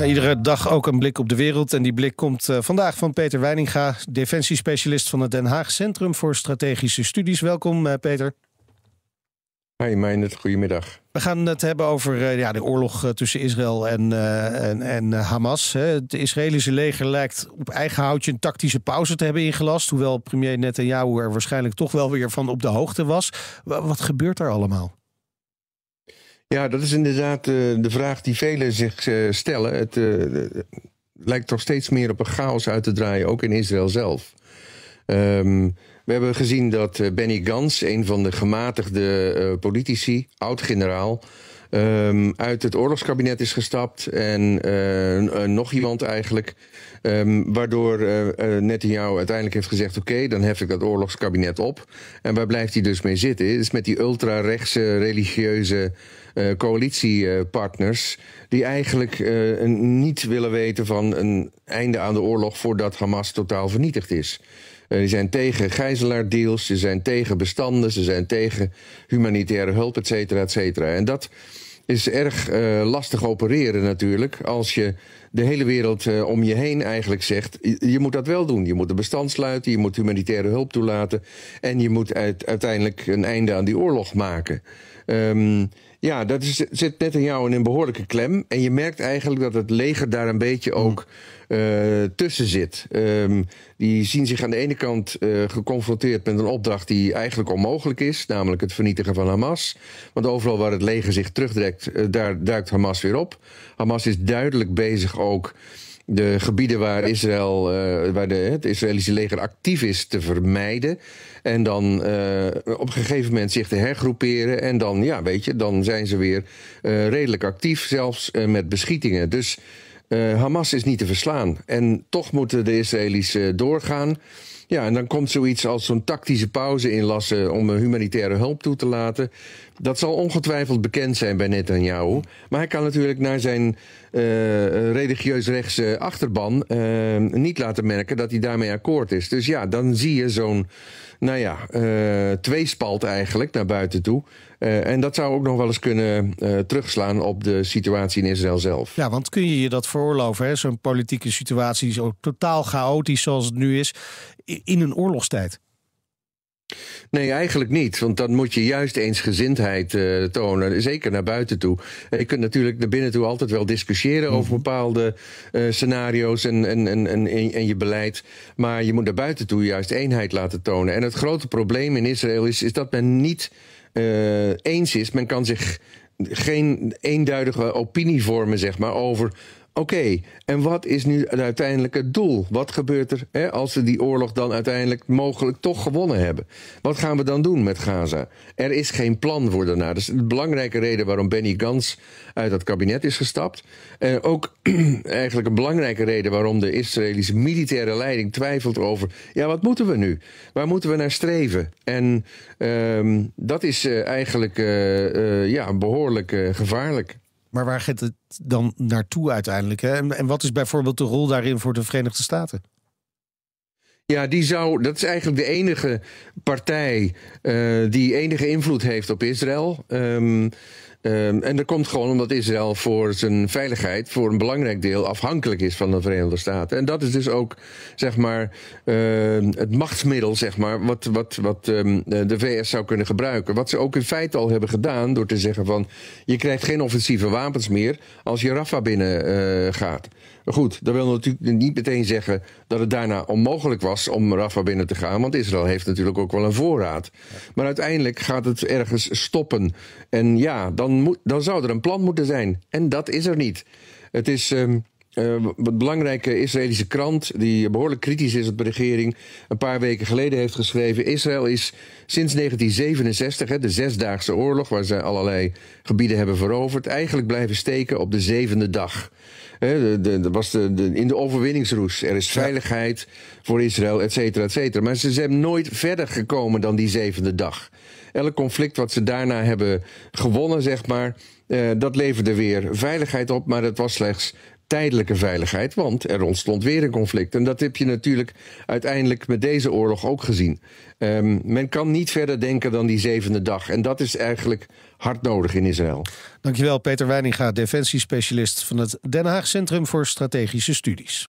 iedere dag ook een blik op de wereld. En die blik komt eh, vandaag van Peter Weininga, defensiespecialist van het Den Haag Centrum voor Strategische Studies. Welkom, eh, Peter. Hey, Meijnert. Goedemiddag. We gaan het hebben over eh, ja, de oorlog tussen Israël en, en, en Hamas. Het Israëlische leger lijkt op eigen houtje een tactische pauze te hebben ingelast. Hoewel premier Netanyahu er waarschijnlijk toch wel weer van op de hoogte was. wat gebeurt er allemaal? Ja, dat is inderdaad eh, de vraag die velen zich eh, stellen. Het eh, lijkt toch steeds meer op een chaos uit te draaien, ook in Israël zelf. Ehm, we hebben gezien dat Benny Gans, een van de gematigde politici, oud-generaal, ehm, uit het oorlogskabinet is gestapt. En nog iemand eigenlijk. Um, waardoor uh, Netanyahu uiteindelijk heeft gezegd: Oké, dan hef ik dat oorlogskabinet op. En waar blijft hij dus mee zitten? Is met die ultra-rechtse religieuze eh, coalitiepartners. die eigenlijk eh, niet willen weten van een einde aan de oorlog voordat Hamas totaal vernietigd is. Uh, die zijn tegen gijzelaardeals, ze zijn tegen bestanden, ze zijn tegen humanitaire hulp, et cetera, et cetera. En dat is erg lastig opereren natuurlijk als je de hele wereld eh, om je heen eigenlijk zegt: je, je, moet dat wel doen. Je moet de bestand sluiten, je moet humanitaire hulp toelaten en je moet uiteindelijk een einde aan die oorlog maken. Ehm, ja, dat zit net in jou in een behoorlijke klem. En je merkt eigenlijk dat het leger daar een beetje mm. ook eh, tussen zit. Ehm, die zien zich aan de ene kant eh, geconfronteerd met een opdracht die eigenlijk onmogelijk is, namelijk het vernietigen van Hamas. Want overal waar het leger zich terugtrekt, daar duikt Hamas weer op. Hamas is duidelijk bezig ook de gebieden waar, Israël, eh, waar de, het Israëlische leger actief is te vermijden. En dan eh, op een gegeven moment zich te hergroeperen. En dan, ja, weet je, dan zijn ze weer eh, redelijk actief, zelfs met beschietingen. Dus Hamas is niet te verslaan. En toch moeten de Israëli's doorgaan. Ja, en dan komt zoiets als zo'n tactische pauze inlassen om eh, humanitaire hulp toe te laten. Dat zal ongetwijfeld bekend zijn bij Netanyahu. Maar hij kan natuurlijk naar zijn uh, religieus-rechtse achterban niet laten merken dat hij daarmee akkoord is. Dus ja, dan zie je zo'n, nou ja, uh, tweespalt eigenlijk naar buiten toe. en dat zou ook nog wel eens kunnen terugslaan op de situatie in Israël zelf. Ja, want kun je je dat veroorloven, zo'n politieke situatie die zo totaal chaotisch zoals het nu is? in een oorlogstijd? Nee, eigenlijk niet. Want dan moet je juist eens gezindheid eh, tonen. Zeker naar buiten toe. Je kunt natuurlijk naar binnen toe altijd wel discussiëren over mhm. bepaalde eh, scenario's en, en, en, en, en je beleid. Maar je moet naar buiten toe juist eenheid laten tonen. En het grote probleem in Israël is, is dat men niet eh, eens is. Men kan zich geen eenduidige opinie vormen, zeg maar, over Oké, en wat is nu uiteindelijk het doel? Wat gebeurt er hè, als ze die oorlog dan uiteindelijk mogelijk toch gewonnen hebben? Wat gaan we dan doen met Gaza? Er is geen plan voor daarna. Dat is de belangrijke reden waarom Benny Gans uit dat kabinet is gestapt. en eh, ook eigenlijk een belangrijke reden waarom de Israëlische militaire leiding twijfelt over... ja, wat moeten we nu? Waar moeten we naar streven? En ehm, dat is eh, eigenlijk eh, ja, behoorlijk gevaarlijk. Maar waar gaat het dan naartoe uiteindelijk? Hè? En, en wat is bijvoorbeeld de rol daarin voor de Verenigde Staten? Ja, die zou, dat is eigenlijk de enige partij eh, die enige invloed heeft op Israël. Ehm, Ehm, en dat komt gewoon omdat Israël voor zijn veiligheid voor een belangrijk deel afhankelijk is van de Verenigde Staten. En dat is dus ook zeg maar, ehm, het machtsmiddel zeg maar, wat, wat, wat ehm, de VS zou kunnen gebruiken. Wat ze ook in feite al hebben gedaan door te zeggen van je krijgt geen offensieve wapens meer als je Rafa binnen uh, gaat. Goed, dat wil natuurlijk niet meteen zeggen dat het daarna onmogelijk was om Rafa binnen te gaan. Want Israël heeft natuurlijk ook wel een voorraad. Maar uiteindelijk gaat het ergens stoppen. En ja, dan dan, zou er een plan moeten zijn. En dat is er niet. Het is ehm, een eh, wat belangrijke Israëlische krant, die behoorlijk kritisch is op de regering, een paar weken geleden heeft geschreven: Israël is sinds 1967, hè, de Zesdaagse Oorlog, waar zij allerlei gebieden hebben veroverd, eigenlijk blijven steken op de zevende dag. Hè, de, de, was de, in de overwinningsroes. Er is veiligheid voor Israël, et cetera, et cetera. Maar ze zijn nooit verder gekomen dan die zevende dag. Elk conflict wat ze daarna hebben gewonnen, zeg maar. Eh, dat leverde weer veiligheid op, maar dat was slechts tijdelijke veiligheid, want er ontstond weer een conflict. En dat heb je natuurlijk uiteindelijk met deze oorlog ook gezien. Ehm, men kan niet verder denken dan die zevende dag. En dat is eigenlijk hard nodig in Israël. Dankjewel, Peter Weininga, defensiespecialist van het Den Haag Centrum voor Strategische Studies.